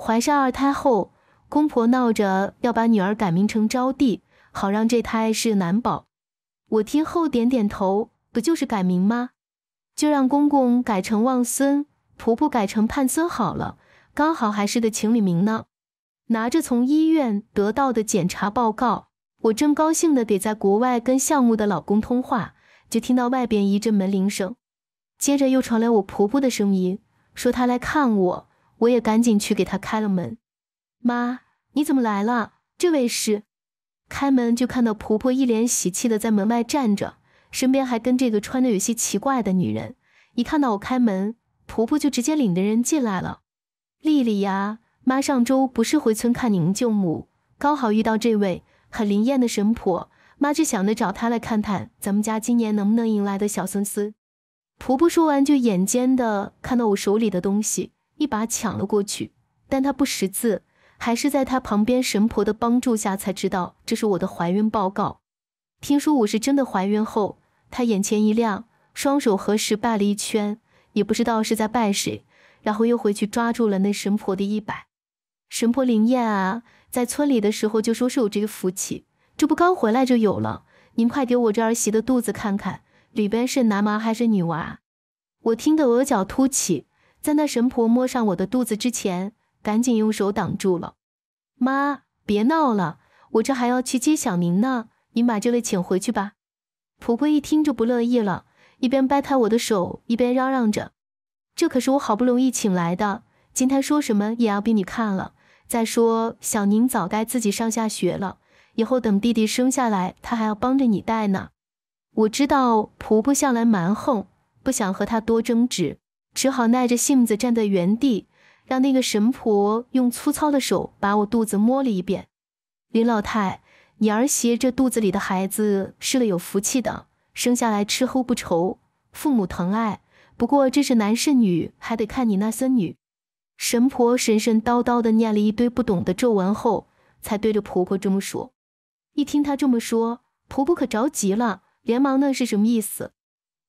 怀上二胎后，公婆闹着要把女儿改名成招娣，好让这胎是男宝。我听后点点头，不就是改名吗？就让公公改成旺孙，婆婆改成盼孙好了，刚好还是的情侣名呢。拿着从医院得到的检查报告，我正高兴的给在国外跟项目的老公通话，就听到外边一阵门铃声，接着又传来我婆婆的声音，说她来看我。我也赶紧去给她开了门。妈，你怎么来了？这位是？开门就看到婆婆一脸喜气的在门外站着，身边还跟这个穿着有些奇怪的女人。一看到我开门，婆婆就直接领着人进来了。丽丽呀，妈上周不是回村看你们舅母，刚好遇到这位很灵验的神婆，妈就想着找她来看看咱们家今年能不能迎来的小孙孙。婆婆说完，就眼尖的看到我手里的东西。一把抢了过去，但他不识字，还是在他旁边神婆的帮助下才知道这是我的怀孕报告。听说我是真的怀孕后，他眼前一亮，双手合十拜了一圈，也不知道是在拜谁，然后又回去抓住了那神婆的衣摆。神婆灵验啊，在村里的时候就说是有这个福气，这不刚回来就有了。您快给我这儿媳的肚子看看，里边是男娃还是女娃？我听得额角凸起。在那神婆摸上我的肚子之前，赶紧用手挡住了。妈，别闹了，我这还要去接小宁呢，您把这位请回去吧。婆婆一听就不乐意了，一边掰开我的手，一边嚷嚷着：“这可是我好不容易请来的，今天说什么也要逼你看了。再说小宁早该自己上下学了，以后等弟弟生下来，他还要帮着你带呢。”我知道婆婆向来蛮横，不想和她多争执。只好耐着性子站在原地，让那个神婆用粗糙的手把我肚子摸了一遍。林老太，你儿媳这肚子里的孩子是了有福气的，生下来吃喝不愁，父母疼爱。不过这是男是女，还得看你那孙女。神婆神神叨叨的念了一堆不懂的咒文后，才对着婆婆这么说。一听她这么说，婆婆可着急了，连忙问是什么意思。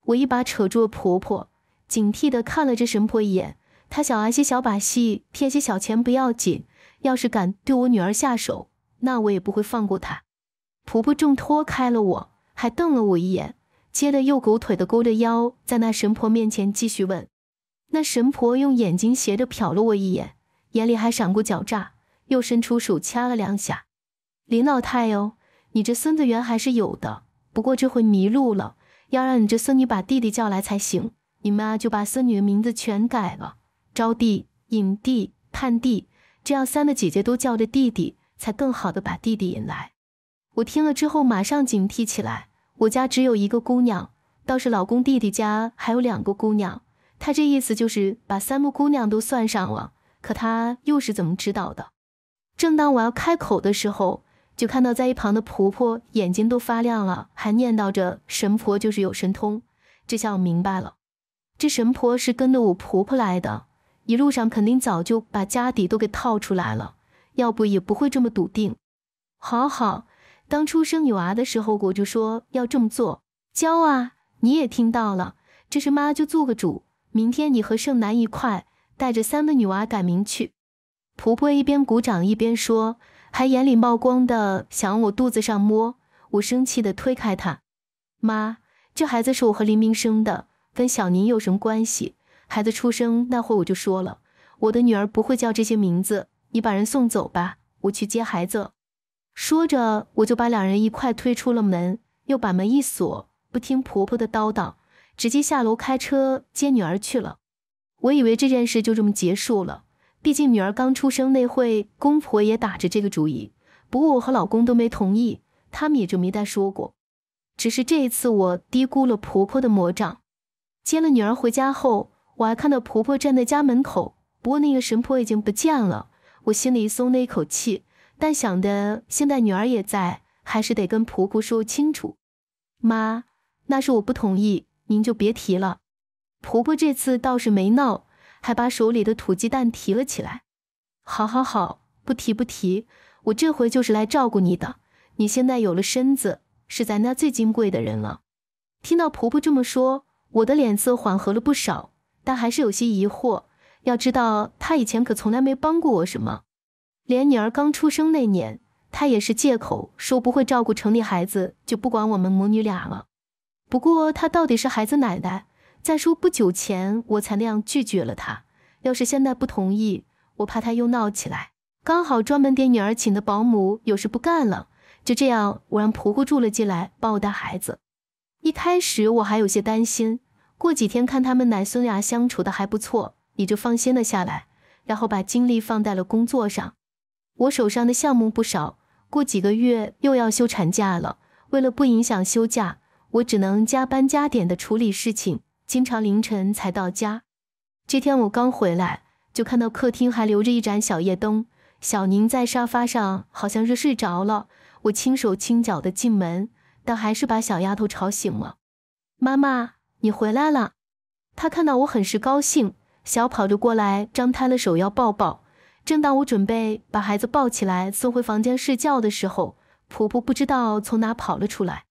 我一把扯住婆婆。警惕地看了这神婆一眼，她想玩些小把戏，骗些小钱不要紧。要是敢对我女儿下手，那我也不会放过她。婆婆挣脱开了我，还瞪了我一眼，接着又狗腿地勾着腰，在那神婆面前继续问。那神婆用眼睛斜着瞟了我一眼，眼里还闪过狡诈，又伸出手掐了两下。林老太，哦，你这孙子缘还是有的，不过这回迷路了，要让你这孙女把弟弟叫来才行。你妈就把孙女的名字全改了，招娣、引娣、盼娣，这样三个姐姐都叫着弟弟，才更好的把弟弟引来。我听了之后马上警惕起来。我家只有一个姑娘，倒是老公弟弟家还有两个姑娘。她这意思就是把三个姑娘都算上了。可她又是怎么知道的？正当我要开口的时候，就看到在一旁的婆婆眼睛都发亮了，还念叨着：“神婆就是有神通。”这下我明白了。这神婆是跟着我婆婆来的，一路上肯定早就把家底都给套出来了，要不也不会这么笃定。好好，当初生女娃的时候，我就说要这么做。娇啊，你也听到了，这是妈就做个主，明天你和胜男一块带着三个女娃改名去。婆婆一边鼓掌一边说，还眼里冒光的想往我肚子上摸，我生气的推开她。妈，这孩子是我和林明生的。跟小宁有什么关系？孩子出生那会我就说了，我的女儿不会叫这些名字。你把人送走吧，我去接孩子。说着，我就把两人一块推出了门，又把门一锁，不听婆婆的叨叨，直接下楼开车接女儿去了。我以为这件事就这么结束了，毕竟女儿刚出生那会，公婆也打着这个主意，不过我和老公都没同意，他们也就没再说过。只是这一次，我低估了婆婆的魔掌。接了女儿回家后，我还看到婆婆站在家门口。不过那个神婆已经不见了，我心里松了一口气。但想的现在女儿也在，还是得跟婆婆说清楚。妈，那是我不同意，您就别提了。婆婆这次倒是没闹，还把手里的土鸡蛋提了起来。好好好，不提不提。我这回就是来照顾你的。你现在有了身子，是咱家最金贵的人了。听到婆婆这么说。我的脸色缓和了不少，但还是有些疑惑。要知道，他以前可从来没帮过我什么，连女儿刚出生那年，他也是借口说不会照顾城里孩子，就不管我们母女俩了。不过他到底是孩子奶奶，再说不久前我才那样拒绝了他，要是现在不同意，我怕他又闹起来。刚好专门给女儿请的保姆有事不干了，就这样，我让婆婆住了进来，帮我带孩子。一开始我还有些担心，过几天看他们奶孙俩相处的还不错，你就放心了下来，然后把精力放在了工作上。我手上的项目不少，过几个月又要休产假了，为了不影响休假，我只能加班加点的处理事情，经常凌晨才到家。这天我刚回来，就看到客厅还留着一盏小夜灯，小宁在沙发上好像是睡着了，我轻手轻脚的进门。但还是把小丫头吵醒了。妈妈，你回来了！她看到我很是高兴，小跑着过来，张开了手要抱抱。正当我准备把孩子抱起来送回房间睡觉的时候，婆婆不知道从哪跑了出来。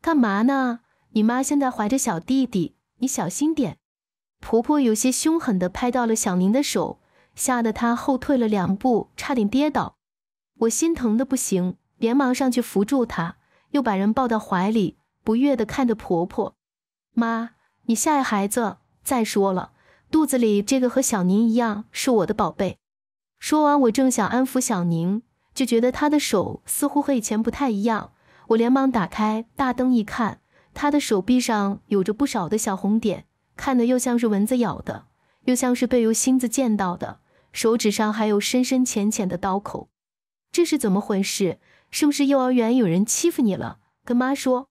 干嘛呢？你妈现在怀着小弟弟，你小心点！婆婆有些凶狠地拍到了小宁的手，吓得她后退了两步，差点跌倒。我心疼的不行，连忙上去扶住她。又把人抱到怀里，不悦地看着婆婆。妈，你吓孩子！再说了，肚子里这个和小宁一样，是我的宝贝。说完，我正想安抚小宁，就觉得她的手似乎和以前不太一样。我连忙打开大灯一看，她的手臂上有着不少的小红点，看的又像是蚊子咬的，又像是被由星子溅到的。手指上还有深深浅浅的刀口，这是怎么回事？是不是幼儿园有人欺负你了？跟妈说。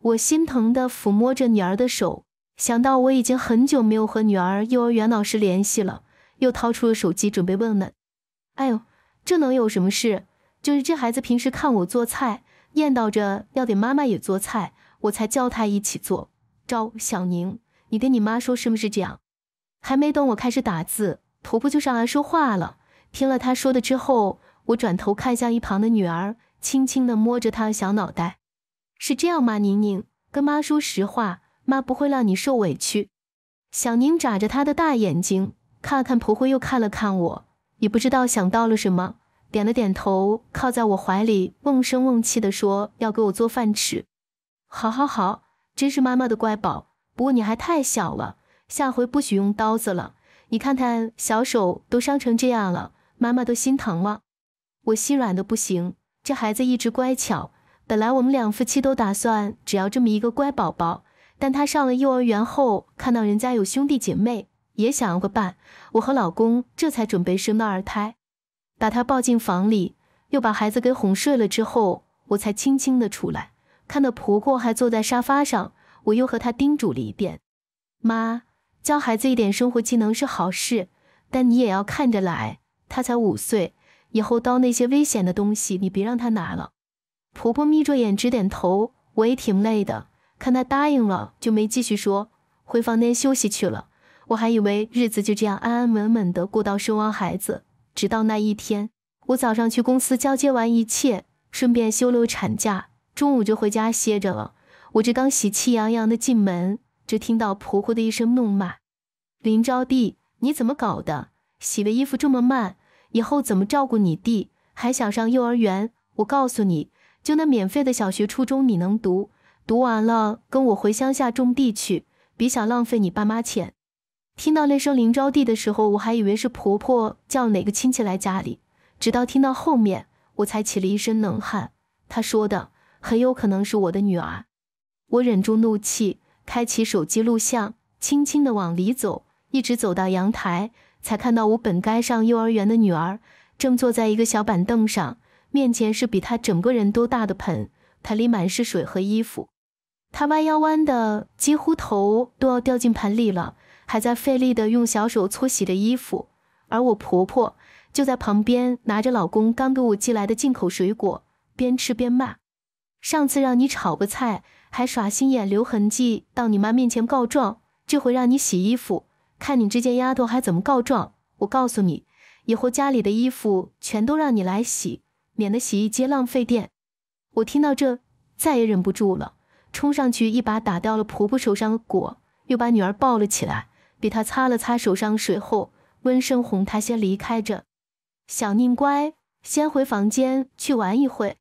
我心疼的抚摸着女儿的手，想到我已经很久没有和女儿幼儿园老师联系了，又掏出了手机准备问问。哎呦，这能有什么事？就是这孩子平时看我做菜，念叨着要给妈妈也做菜，我才叫他一起做。赵小宁，你跟你妈说是不是这样？还没等我开始打字，婆婆就上来说话了。听了她说的之后，我转头看向一旁的女儿。轻轻地摸着他的小脑袋，是这样吗？宁宁，跟妈说实话，妈不会让你受委屈。小宁眨着他的大眼睛，看了看婆婆，又看了看我，也不知道想到了什么，点了点头，靠在我怀里，瓮声瓮气地说：“要给我做饭吃。”好，好，好，真是妈妈的乖宝。不过你还太小了，下回不许用刀子了。你看看小手都伤成这样了，妈妈都心疼了。我心软的不行。这孩子一直乖巧，本来我们两夫妻都打算只要这么一个乖宝宝，但他上了幼儿园后，看到人家有兄弟姐妹，也想要个伴。我和老公这才准备生的二胎，把他抱进房里，又把孩子给哄睡了之后，我才轻轻的出来，看到婆婆还坐在沙发上，我又和她叮嘱了一遍：“妈，教孩子一点生活技能是好事，但你也要看着来，他才五岁。”以后刀那些危险的东西，你别让他拿了。婆婆眯着眼直点头，我也挺累的。看她答应了，就没继续说，回房间休息去了。我还以为日子就这样安安稳稳的过到生完孩子，直到那一天，我早上去公司交接完一切，顺便休了产假，中午就回家歇着了。我这刚喜气洋洋的进门，就听到婆婆的一声怒骂：“林招娣，你怎么搞的？洗的衣服这么慢！”以后怎么照顾你弟？还想上幼儿园？我告诉你，就那免费的小学、初中你能读？读完了跟我回乡下种地去！别想浪费你爸妈钱！听到那声林招娣的时候，我还以为是婆婆叫哪个亲戚来家里，直到听到后面，我才起了一身冷汗。她说的很有可能是我的女儿。我忍住怒气，开启手机录像，轻轻的往里走，一直走到阳台。才看到我本该上幼儿园的女儿，正坐在一个小板凳上，面前是比她整个人都大的盆，盆里满是水和衣服。她弯腰弯的几乎头都要掉进盆里了，还在费力的用小手搓洗着衣服。而我婆婆就在旁边拿着老公刚给我寄来的进口水果，边吃边骂：“上次让你炒个菜还耍心眼留痕迹，到你妈面前告状，这回让你洗衣服。”看你这件丫头还怎么告状！我告诉你，以后家里的衣服全都让你来洗，免得洗衣机浪费电。我听到这，再也忍不住了，冲上去一把打掉了婆婆手上的果，又把女儿抱了起来，给她擦了擦手上水后，温声哄她先离开着。小宁乖，先回房间去玩一会。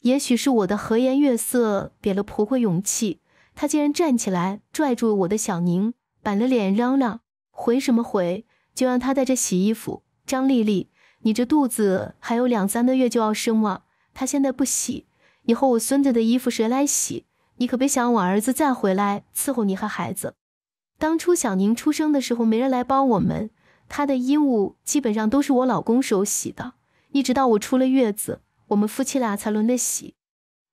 也许是我的和颜悦色给了婆婆勇气，她竟然站起来拽住我的小宁，板了脸嚷嚷。回什么回？就让他在这洗衣服。张丽丽，你这肚子还有两三个月就要生了，他现在不洗，以后我孙子的衣服谁来洗？你可别想我儿子再回来伺候你和孩子。当初小宁出生的时候，没人来帮我们，她的衣物基本上都是我老公手洗的，一直到我出了月子，我们夫妻俩才轮得洗。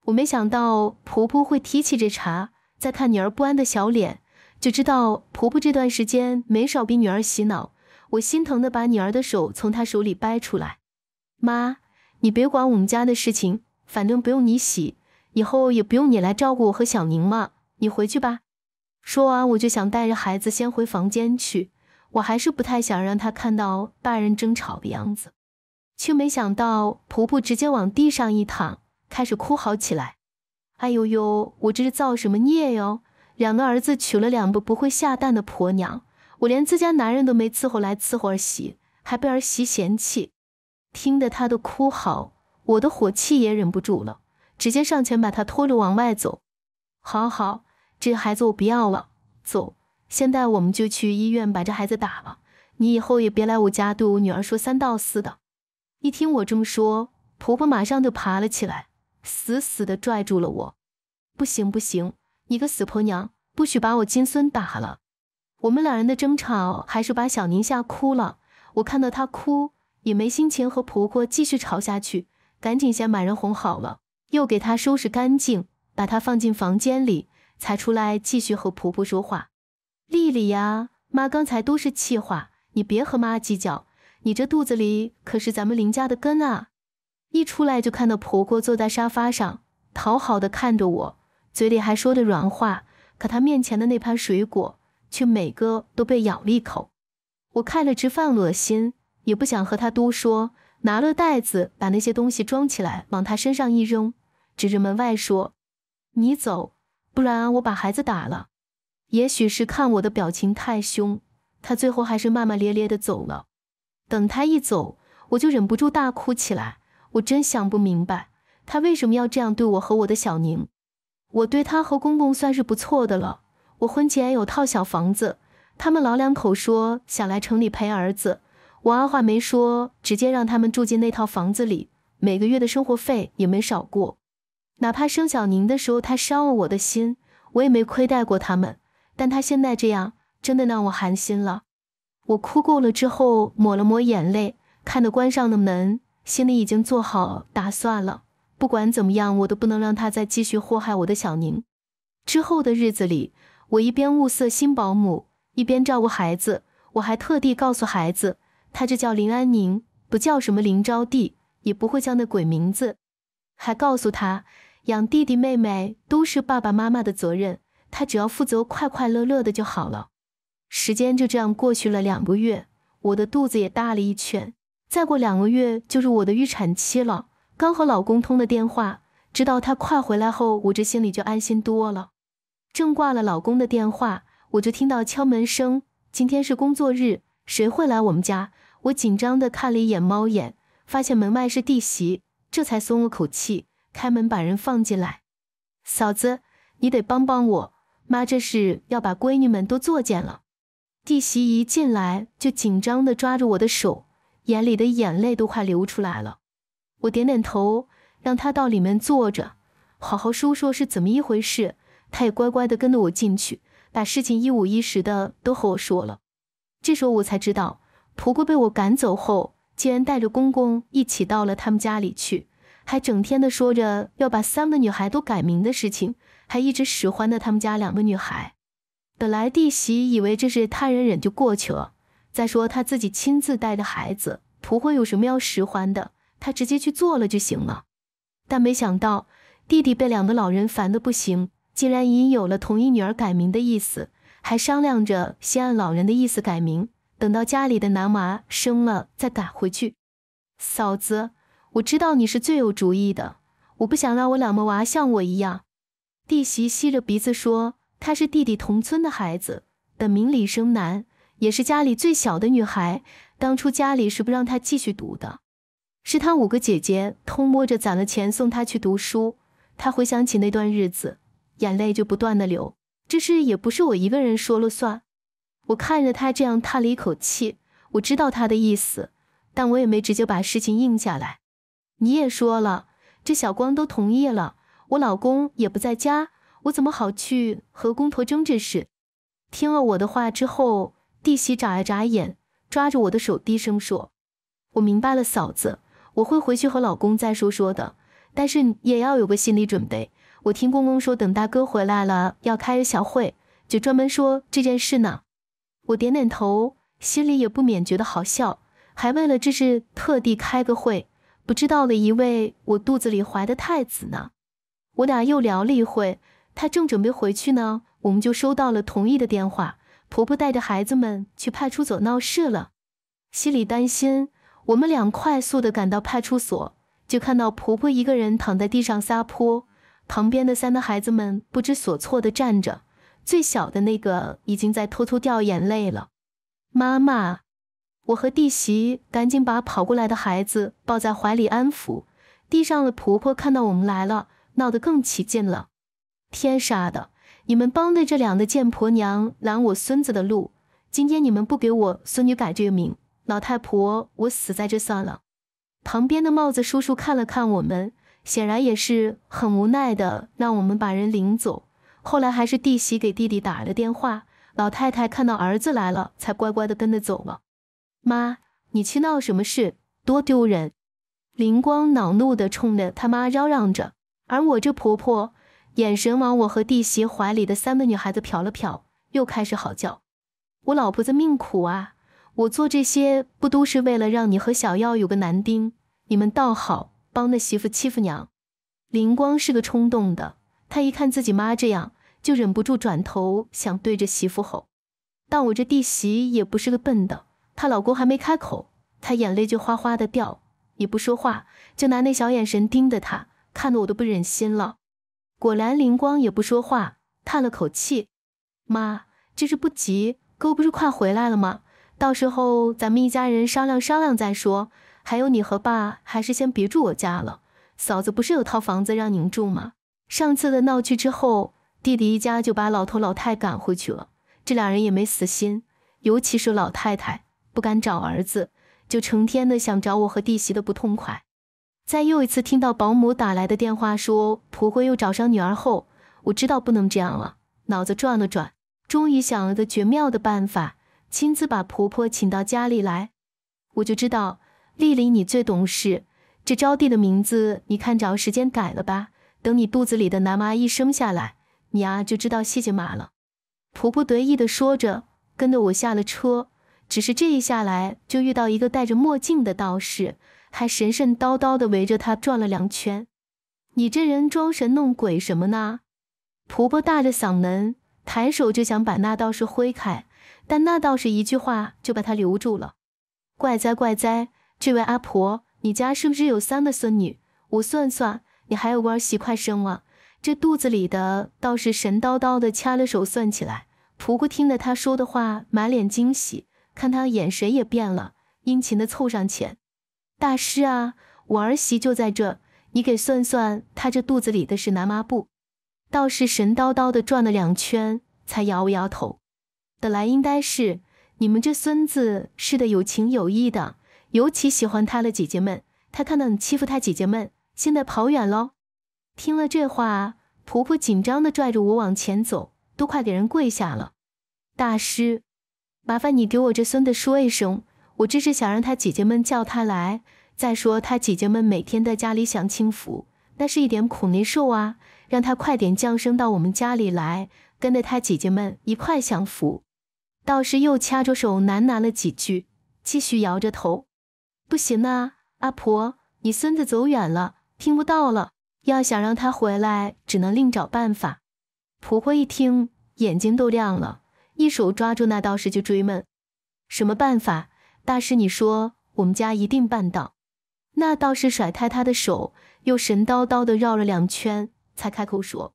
我没想到婆婆会提起这茬，再看女儿不安的小脸。就知道婆婆这段时间没少给女儿洗脑，我心疼的把女儿的手从她手里掰出来。妈，你别管我们家的事情，反正不用你洗，以后也不用你来照顾我和小宁嘛，你回去吧。说完，我就想带着孩子先回房间去，我还是不太想让他看到大人争吵的样子。却没想到婆婆直接往地上一躺，开始哭嚎起来。哎呦呦，我这是造什么孽哟？两个儿子娶了两个不会下蛋的婆娘，我连自家男人都没伺候来伺候儿媳，还被儿媳嫌弃，听得她都哭嚎，我的火气也忍不住了，直接上前把她拖着往外走。好好，这孩子我不要了，走，现在我们就去医院把这孩子打了，你以后也别来我家对我女儿说三道四的。一听我这么说，婆婆马上就爬了起来，死死的拽住了我。不行不行。你个死婆娘，不许把我金孙打了！我们两人的争吵还是把小宁吓哭了。我看到她哭，也没心情和婆婆继续吵下去，赶紧先把人哄好了，又给她收拾干净，把她放进房间里，才出来继续和婆婆说话。丽丽呀，妈刚才都是气话，你别和妈计较。你这肚子里可是咱们林家的根啊！一出来就看到婆婆坐在沙发上，讨好的看着我。嘴里还说着软话，可他面前的那盘水果却每个都被咬了一口。我看了直犯恶心，也不想和他多说，拿了袋子把那些东西装起来，往他身上一扔，指着门外说：“你走，不然我把孩子打了。”也许是看我的表情太凶，他最后还是骂骂咧咧的走了。等他一走，我就忍不住大哭起来。我真想不明白，他为什么要这样对我和我的小宁。我对他和公公算是不错的了。我婚前有套小房子，他们老两口说想来城里陪儿子，我二话没说，直接让他们住进那套房子里，每个月的生活费也没少过。哪怕生小宁的时候他伤了我的心，我也没亏待过他们。但他现在这样，真的让我寒心了。我哭够了之后，抹了抹眼泪，看着关上了门，心里已经做好打算了。不管怎么样，我都不能让他再继续祸害我的小宁。之后的日子里，我一边物色新保姆，一边照顾孩子。我还特地告诉孩子，他这叫林安宁，不叫什么林招娣，也不会叫那鬼名字。还告诉他，养弟弟妹妹都是爸爸妈妈的责任，他只要负责快快乐乐的就好了。时间就这样过去了两个月，我的肚子也大了一圈。再过两个月就是我的预产期了。刚和老公通了电话，知道他快回来后，我这心里就安心多了。正挂了老公的电话，我就听到敲门声。今天是工作日，谁会来我们家？我紧张的看了一眼猫眼，发现门外是弟媳，这才松了口气，开门把人放进来。嫂子，你得帮帮我，妈这是要把闺女们都作贱了。弟媳一进来就紧张的抓着我的手，眼里的眼泪都快流出来了。我点点头，让他到里面坐着，好好说说是怎么一回事。他也乖乖的跟着我进去，把事情一五一十的都和我说了。这时候我才知道，婆婆被我赶走后，竟然带着公公一起到了他们家里去，还整天的说着要把三个女孩都改名的事情，还一直使唤的他们家两个女孩。本来弟媳以为这是他忍忍就过去了，再说她自己亲自带的孩子，婆婆有什么要使唤的？他直接去做了就行了，但没想到弟弟被两个老人烦得不行，竟然已经有了同意女儿改名的意思，还商量着先按老人的意思改名，等到家里的男娃生了再改回去。嫂子，我知道你是最有主意的，我不想让我两个娃像我一样。弟媳吸着鼻子说：“她是弟弟同村的孩子，本名李生男，也是家里最小的女孩。当初家里是不让她继续读的。”是他五个姐姐偷摸着攒了钱送他去读书，他回想起那段日子，眼泪就不断的流。这事也不是我一个人说了算。我看着他这样，叹了一口气。我知道他的意思，但我也没直接把事情应下来。你也说了，这小光都同意了，我老公也不在家，我怎么好去和公婆争这事？听了我的话之后，弟媳眨了眨眼，抓着我的手低声说：“我明白了，嫂子。”我会回去和老公再说说的，但是也要有个心理准备。我听公公说，等大哥回来了要开个小会，就专门说这件事呢。我点点头，心里也不免觉得好笑，还为了这事特地开个会，不知道的一位我肚子里怀的太子呢。我俩又聊了一会，他正准备回去呢，我们就收到了同意的电话。婆婆带着孩子们去派出所闹事了，心里担心。我们俩快速的赶到派出所，就看到婆婆一个人躺在地上撒泼，旁边的三个孩子们不知所措的站着，最小的那个已经在偷偷掉眼泪了。妈妈，我和弟媳赶紧把跑过来的孩子抱在怀里安抚。地上的婆婆看到我们来了，闹得更起劲了。天杀的！你们帮着这两个贱婆娘拦我孙子的路，今天你们不给我孙女改这个名！老太婆，我死在这算了。旁边的帽子叔叔看了看我们，显然也是很无奈的，让我们把人领走。后来还是弟媳给弟弟打了电话，老太太看到儿子来了，才乖乖的跟着走了。妈，你去闹什么事？多丢人！林光恼怒的冲着他妈嚷嚷着，而我这婆婆眼神往我和弟媳怀里的三个女孩子瞟了瞟，又开始嚎叫。我老婆子命苦啊！我做这些不都是为了让你和小耀有个男丁？你们倒好，帮那媳妇欺负娘。林光是个冲动的，他一看自己妈这样，就忍不住转头想对着媳妇吼。但我这弟媳也不是个笨的，她老公还没开口，她眼泪就哗哗的掉，也不说话，就拿那小眼神盯着他，看得我都不忍心了。果然，林光也不说话，叹了口气：“妈，这事不急，哥不是快回来了吗？”到时候咱们一家人商量商量再说。还有你和爸，还是先别住我家了。嫂子不是有套房子让你们住吗？上次的闹剧之后，弟弟一家就把老头老太赶回去了。这俩人也没死心，尤其是老太太，不敢找儿子，就成天的想找我和弟媳的不痛快。在又一次听到保姆打来的电话说蒲辉又找上女儿后，我知道不能这样了。脑子转了转，终于想了个绝妙的办法。亲自把婆婆请到家里来，我就知道，丽丽你最懂事。这招娣的名字，你看着时间改了吧。等你肚子里的男娃一生下来，你啊就知道谢谢妈了。婆婆得意的说着，跟着我下了车。只是这一下来，就遇到一个戴着墨镜的道士，还神神叨叨的围着他转了两圈。你这人装神弄鬼什么呢？婆婆大着嗓门，抬手就想把那道士挥开。但那倒是一句话就把他留住了，怪哉怪哉！这位阿婆，你家是不是有三个孙女？我算算，你还有个儿媳快生了？这肚子里的倒是神叨叨的掐了手算起来。婆婆听了他说的话，满脸惊喜，看他的眼神也变了，殷勤的凑上前：“大师啊，我儿媳就在这，你给算算，她这肚子里的是男麻布？”道士神叨叨的转了两圈，才摇了摇头。本来应该是你们这孙子是的有情有义的，尤其喜欢他的姐姐们。他看到你欺负他姐姐们，现在跑远喽。听了这话，婆婆紧张的拽着我往前走，都快给人跪下了。大师，麻烦你给我这孙子说一声，我这是想让他姐姐们叫他来。再说他姐姐们每天在家里享清福，那是一点苦没受啊，让他快点降生到我们家里来，跟着他姐姐们一块享福。道士又掐着手喃喃了几句，继续摇着头：“不行啊，阿婆，你孙子走远了，听不到了。要想让他回来，只能另找办法。”婆婆一听，眼睛都亮了，一手抓住那道士就追问：“什么办法？大师你说，我们家一定办到。”那道士甩开他的手，又神叨叨的绕了两圈，才开口说：“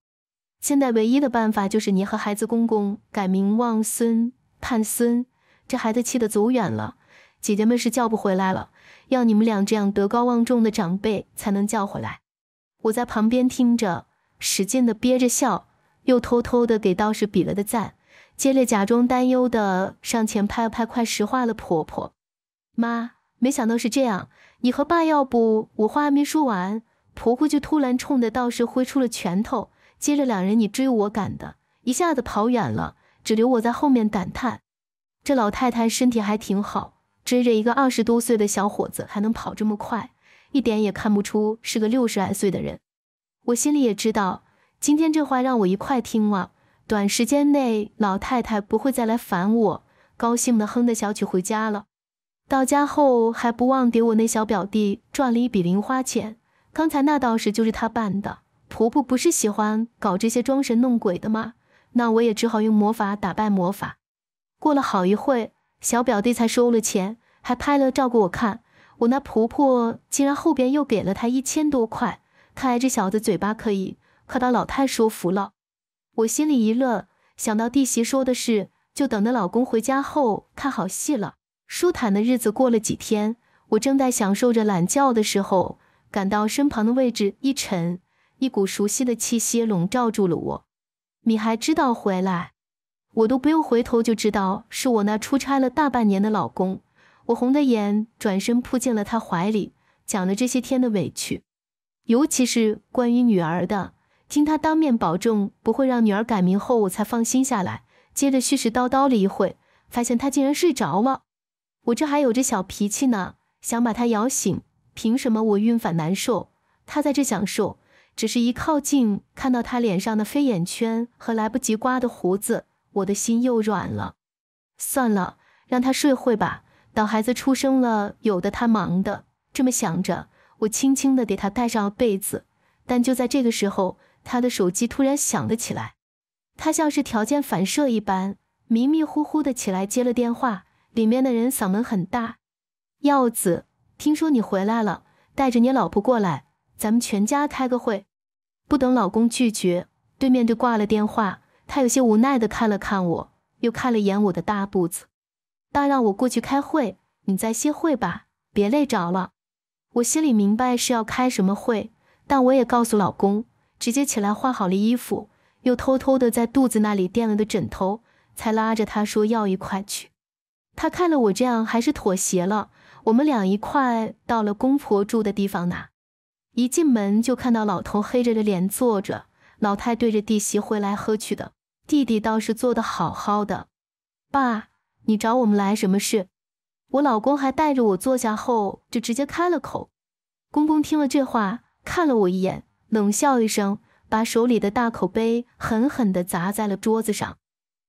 现在唯一的办法就是你和孩子公公改名望孙。”汉孙，这孩子气得走远了。姐姐们是叫不回来了，要你们俩这样德高望重的长辈才能叫回来。我在旁边听着，使劲的憋着笑，又偷偷的给道士比了个赞，接着假装担忧的上前拍了拍快石化了婆婆。妈，没想到是这样，你和爸要不……我话还没说完，婆婆就突然冲着道士挥出了拳头，接着两人你追我赶的，一下子跑远了。只留我在后面感叹，这老太太身体还挺好，追着一个二十多岁的小伙子还能跑这么快，一点也看不出是个六十来岁的人。我心里也知道，今天这话让我一块听了，短时间内老太太不会再来烦我，高兴的哼着小曲回家了。到家后还不忘给我那小表弟赚了一笔零花钱。刚才那道士就是他扮的，婆婆不是喜欢搞这些装神弄鬼的吗？那我也只好用魔法打败魔法。过了好一会，小表弟才收了钱，还拍了照给我看。我那婆婆竟然后边又给了他一千多块，看来这小子嘴巴可以，可把老太说服了。我心里一乐，想到弟媳说的事，就等着老公回家后看好戏了。舒坦的日子过了几天，我正在享受着懒觉的时候，感到身旁的位置一沉，一股熟悉的气息笼罩住了我。你还知道回来，我都不用回头就知道是我那出差了大半年的老公。我红着眼转身扑进了他怀里，讲了这些天的委屈，尤其是关于女儿的。听他当面保证不会让女儿改名后，我才放心下来。接着絮絮叨叨了一会，发现他竟然睡着了。我这还有着小脾气呢，想把他摇醒。凭什么我孕反难受，他在这享受？只是一靠近，看到他脸上的黑眼圈和来不及刮的胡子，我的心又软了。算了，让他睡会吧。等孩子出生了，有的他忙的。这么想着，我轻轻的给他盖上了被子。但就在这个时候，他的手机突然响了起来。他像是条件反射一般，迷迷糊糊的起来接了电话。里面的人嗓门很大：“耀子，听说你回来了，带着你老婆过来。”咱们全家开个会，不等老公拒绝，对面就挂了电话。他有些无奈的看了看我，又看了眼我的大步子，爸让我过去开会，你再歇会吧，别累着了。我心里明白是要开什么会，但我也告诉老公，直接起来换好了衣服，又偷偷的在肚子那里垫了个枕头，才拉着他说要一块去。他看了我这样，还是妥协了。我们俩一块到了公婆住的地方呢。一进门就看到老头黑着的脸坐着，老太对着弟媳挥来喝去的，弟弟倒是坐的好好的。爸，你找我们来什么事？我老公还带着我坐下后就直接开了口。公公听了这话，看了我一眼，冷笑一声，把手里的大口杯狠狠地砸在了桌子上。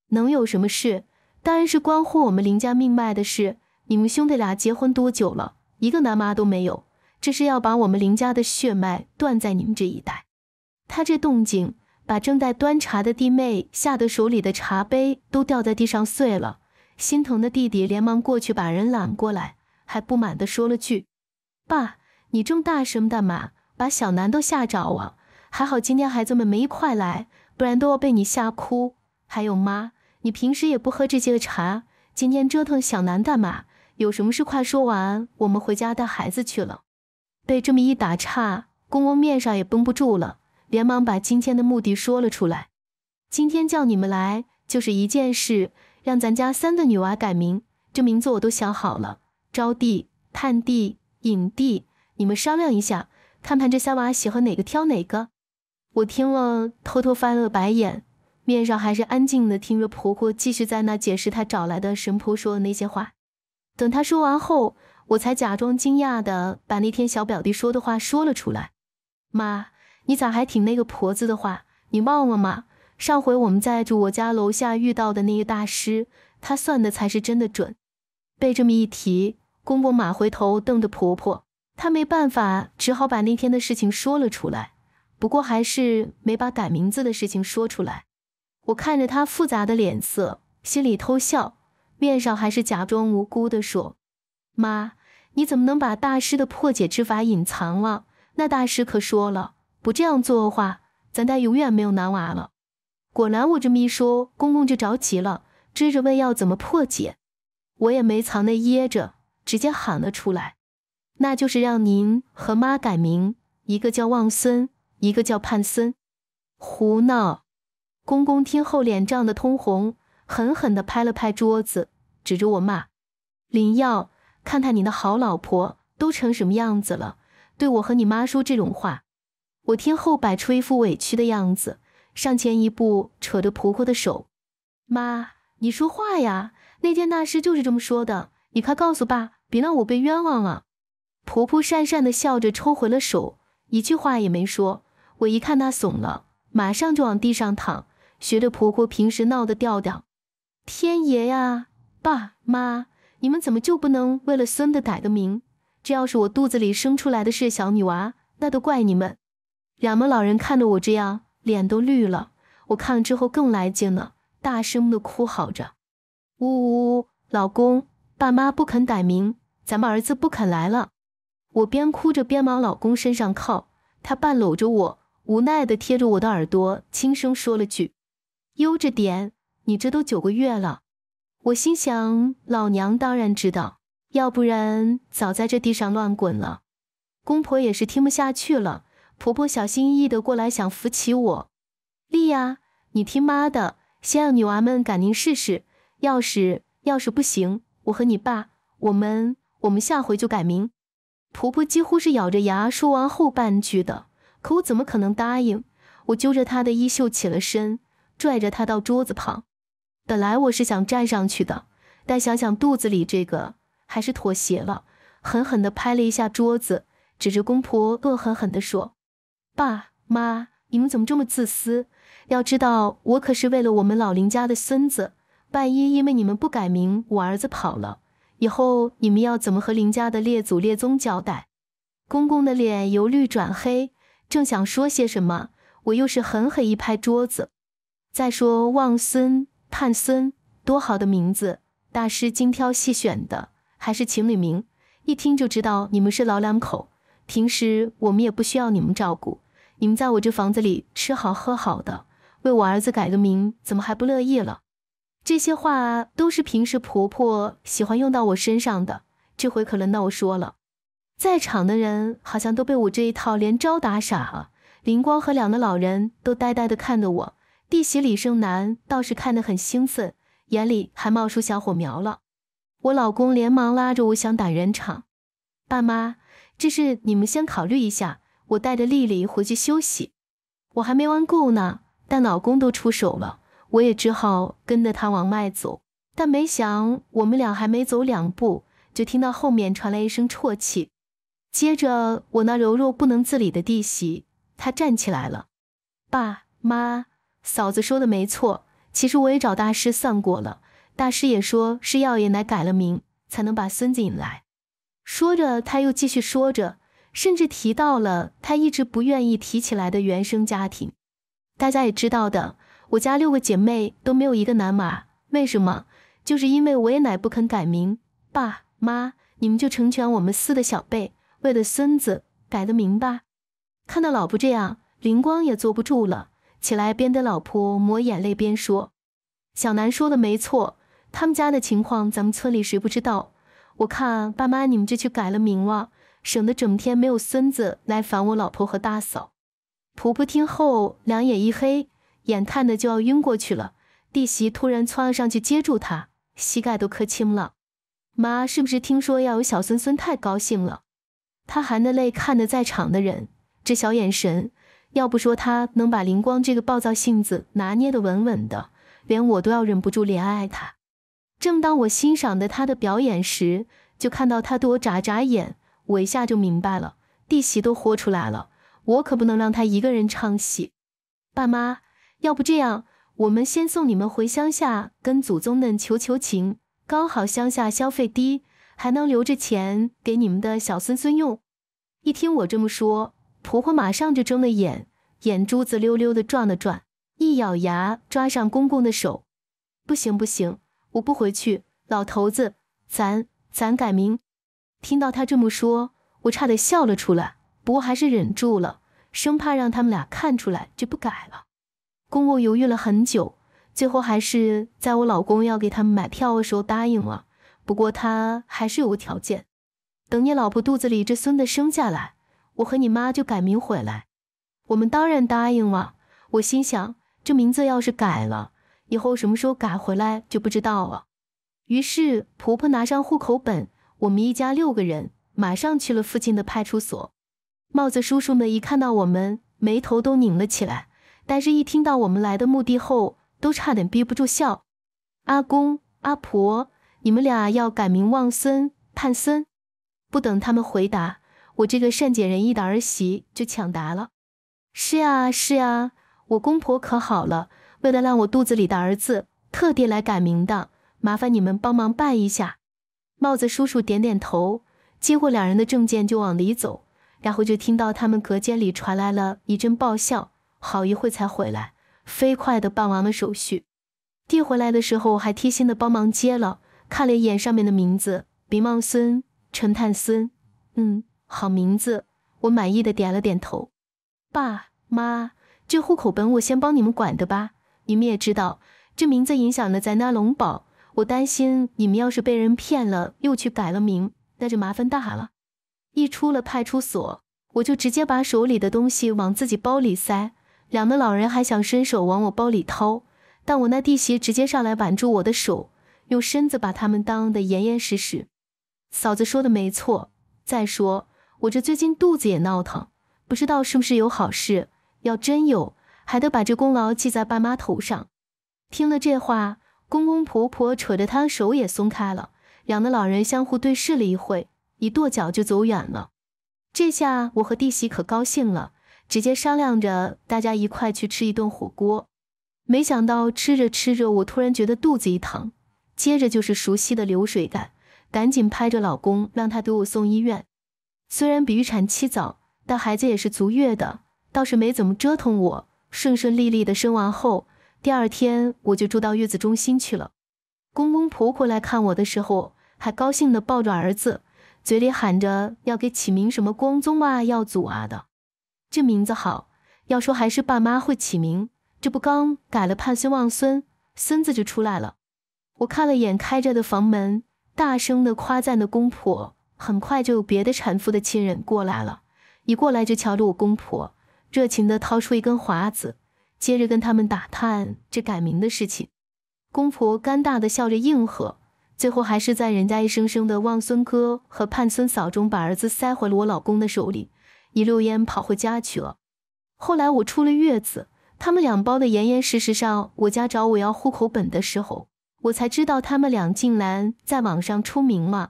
能有什么事？当然是关乎我们林家命脉的事。你们兄弟俩结婚多久了？一个男妈都没有。这是要把我们林家的血脉断在你们这一代。他这动静，把正在端茶的弟妹吓得手里的茶杯都掉在地上碎了。心疼的弟弟连忙过去把人揽过来，还不满的说了句：“爸，你这么大声干嘛，把小南都吓着了。还好今天孩子们没一块来，不然都要被你吓哭。还有妈，你平时也不喝这些茶，今天折腾小南干嘛？有什么事快说完，我们回家带孩子去了。”被这么一打岔，公公面上也绷不住了，连忙把今天的目的说了出来。今天叫你们来就是一件事，让咱家三个女娃改名。这名字我都想好了，招娣、盼娣、影娣，你们商量一下，看看这仨娃喜欢哪个，挑哪个。我听了，偷偷翻了个白眼，面上还是安静的听着婆婆继续在那解释她找来的神婆说的那些话。等她说完后。我才假装惊讶的把那天小表弟说的话说了出来。妈，你咋还挺那个婆子的话？你忘了吗？上回我们在住我家楼下遇到的那个大师，他算的才是真的准。被这么一提，公公马回头瞪着婆婆，他没办法，只好把那天的事情说了出来，不过还是没把改名字的事情说出来。我看着他复杂的脸色，心里偷笑，面上还是假装无辜的说：“妈。”你怎么能把大师的破解之法隐藏了？那大师可说了，不这样做的话，咱家永远没有男娃了。果然我这么一说，公公就着急了，追着问要怎么破解。我也没藏那掖着，直接喊了出来，那就是让您和妈改名，一个叫旺孙，一个叫盼孙。胡闹！公公听后脸涨得通红，狠狠地拍了拍桌子，指着我骂：“林耀。”看看你的好老婆都成什么样子了，对我和你妈说这种话，我听后摆出一副委屈的样子，上前一步，扯着婆婆的手：“妈，你说话呀！那天大师就是这么说的，你快告诉爸，别让我被冤枉了。”婆婆讪讪的笑着抽回了手，一句话也没说。我一看她怂了，马上就往地上躺，学着婆婆平时闹的调调：“天爷呀，爸妈！”你们怎么就不能为了孙子改个名？这要是我肚子里生出来的是小女娃，那都怪你们！两们老人看着我这样，脸都绿了。我看了之后更来劲了，大声的哭嚎着：“呜呜呜，老公，爸妈不肯改名，咱们儿子不肯来了！”我边哭着边往老公身上靠，他半搂着我，无奈的贴着我的耳朵轻声说了句：“悠着点，你这都九个月了。”我心想，老娘当然知道，要不然早在这地上乱滚了。公婆也是听不下去了，婆婆小心翼翼的过来想扶起我，丽呀，你听妈的，先让女娃们赶紧试试，要是要是不行，我和你爸，我们我们下回就改名。婆婆几乎是咬着牙说完后半句的，可我怎么可能答应？我揪着她的衣袖起了身，拽着她到桌子旁。本来我是想站上去的，但想想肚子里这个，还是妥协了，狠狠地拍了一下桌子，指着公婆恶狠狠地说：“爸妈，你们怎么这么自私？要知道，我可是为了我们老林家的孙子。万一因为你们不改名，我儿子跑了，以后你们要怎么和林家的列祖列宗交代？”公公的脸由绿转黑，正想说些什么，我又是狠狠一拍桌子：“再说望孙！”汉森，多好的名字！大师精挑细选的，还是情侣名，一听就知道你们是老两口。平时我们也不需要你们照顾，你们在我这房子里吃好喝好的，为我儿子改个名，怎么还不乐意了？这些话都是平时婆婆喜欢用到我身上的，这回可轮到我说了。在场的人好像都被我这一套连招打傻了，林光和两个老人都呆呆的看着我。弟媳李胜男倒是看得很兴奋，眼里还冒出小火苗了。我老公连忙拉着我想打圆场：“爸妈，这事你们先考虑一下，我带着丽丽回去休息，我还没玩够呢。”但老公都出手了，我也只好跟着他往外走。但没想，我们俩还没走两步，就听到后面传来一声啜泣。接着，我那柔弱不能自理的弟媳，她站起来了：“爸妈。”嫂子说的没错，其实我也找大师算过了，大师也说是要爷奶改了名才能把孙子引来。说着，他又继续说着，甚至提到了他一直不愿意提起来的原生家庭。大家也知道的，我家六个姐妹都没有一个男娃，为什么？就是因为我爷奶不肯改名。爸妈，你们就成全我们四的小辈，为了孙子改的名吧。看到老婆这样，林光也坐不住了。起来，边得老婆抹眼泪边说：“小南说的没错，他们家的情况咱们村里谁不知道？我看爸妈，你们就去改了名了，省得整天没有孙子来烦我老婆和大嫂。”婆婆听后，两眼一黑，眼看的就要晕过去了。弟媳突然窜了上去接住她，膝盖都磕青了。妈，是不是听说要有小孙孙，太高兴了？她含着泪看着在场的人，这小眼神。要不说他能把林光这个暴躁性子拿捏得稳稳的，连我都要忍不住怜爱他。正当我欣赏的他的表演时，就看到他对我眨眨眼，我一下就明白了，弟媳都豁出来了，我可不能让他一个人唱戏。爸妈，要不这样，我们先送你们回乡下，跟祖宗们求求情，刚好乡下消费低，还能留着钱给你们的小孙孙用。一听我这么说。婆婆马上就睁了眼，眼珠子溜溜的转了转，一咬牙，抓上公公的手：“不行不行，我不回去，老头子，咱咱改名。”听到他这么说，我差点笑了出来，不过还是忍住了，生怕让他们俩看出来就不改了。公公犹豫了很久，最后还是在我老公要给他们买票的时候答应了，不过他还是有个条件：等你老婆肚子里这孙子生下来。我和你妈就改名回来，我们当然答应了。我心想，这名字要是改了，以后什么时候改回来就不知道了。于是，婆婆拿上户口本，我们一家六个人马上去了附近的派出所。帽子叔叔们一看到我们，眉头都拧了起来，但是，一听到我们来的目的后，都差点憋不住笑。阿公、阿婆，你们俩要改名旺森、盼森。不等他们回答。我这个善解人意的儿媳就抢答了：“是呀，是呀，我公婆可好了，为了让我肚子里的儿子，特地来改名的，麻烦你们帮忙办一下。”帽子叔叔点点头，接过两人的证件就往里走，然后就听到他们隔间里传来了一阵爆笑，好一会才回来，飞快的办完了手续，递回来的时候还贴心的帮忙接了，看了一眼上面的名字：李茂孙、陈探孙，嗯。好名字，我满意的点了点头。爸妈，这户口本我先帮你们管的吧。你们也知道，这名字影响了咱那龙宝。我担心你们要是被人骗了，又去改了名，那就麻烦大了。一出了派出所，我就直接把手里的东西往自己包里塞。两个老人还想伸手往我包里掏，但我那弟媳直接上来挽住我的手，用身子把他们当得严严实实。嫂子说的没错，再说。我这最近肚子也闹腾，不知道是不是有好事。要真有，还得把这功劳记在爸妈头上。听了这话，公公婆婆扯着他手也松开了。两个老人相互对视了一会，一跺脚就走远了。这下我和弟媳可高兴了，直接商量着大家一块去吃一顿火锅。没想到吃着吃着，我突然觉得肚子一疼，接着就是熟悉的流水感，赶紧拍着老公让他给我送医院。虽然比预产期早，但孩子也是足月的，倒是没怎么折腾我，顺顺利利的生完后，第二天我就住到月子中心去了。公公婆婆来看我的时候，还高兴的抱着儿子，嘴里喊着要给起名什么光宗啊、耀祖啊的，这名字好。要说还是爸妈会起名，这不刚改了盼孙望孙，孙子就出来了。我看了眼开着的房门，大声的夸赞的公婆。很快就有别的产妇的亲人过来了，一过来就瞧着我公婆，热情地掏出一根华子，接着跟他们打探这改名的事情。公婆尴尬地笑着应和，最后还是在人家一声声的“望孙哥”和“盼孙嫂”中，把儿子塞回了我老公的手里，一溜烟跑回家去了。后来我出了月子，他们俩包的严严实实。上我家找我要户口本的时候，我才知道他们俩竟然在网上出名了。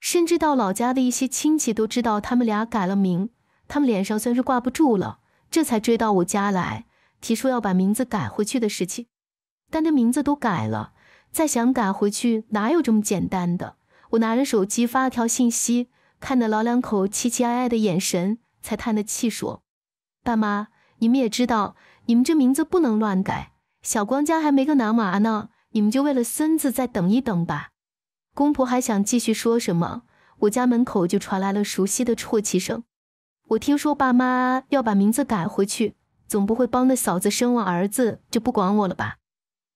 甚至到老家的一些亲戚都知道他们俩改了名，他们脸上算是挂不住了，这才追到我家来，提出要把名字改回去的事情。但这名字都改了，再想改回去哪有这么简单的？我拿着手机发了条信息，看着老两口期期哀哀的眼神，才叹着气说：“爸妈，你们也知道，你们这名字不能乱改。小光家还没个男娃呢，你们就为了孙子再等一等吧。”公婆还想继续说什么，我家门口就传来了熟悉的啜泣声。我听说爸妈要把名字改回去，总不会帮着嫂子生完儿子就不管我了吧？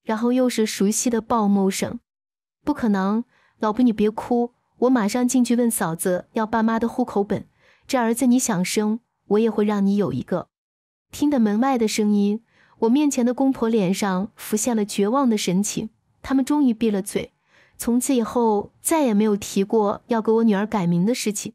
然后又是熟悉的抱木声。不可能，老婆你别哭，我马上进去问嫂子要爸妈的户口本。这儿子你想生，我也会让你有一个。听得门外的声音，我面前的公婆脸上浮现了绝望的神情，他们终于闭了嘴。从此以后，再也没有提过要给我女儿改名的事情。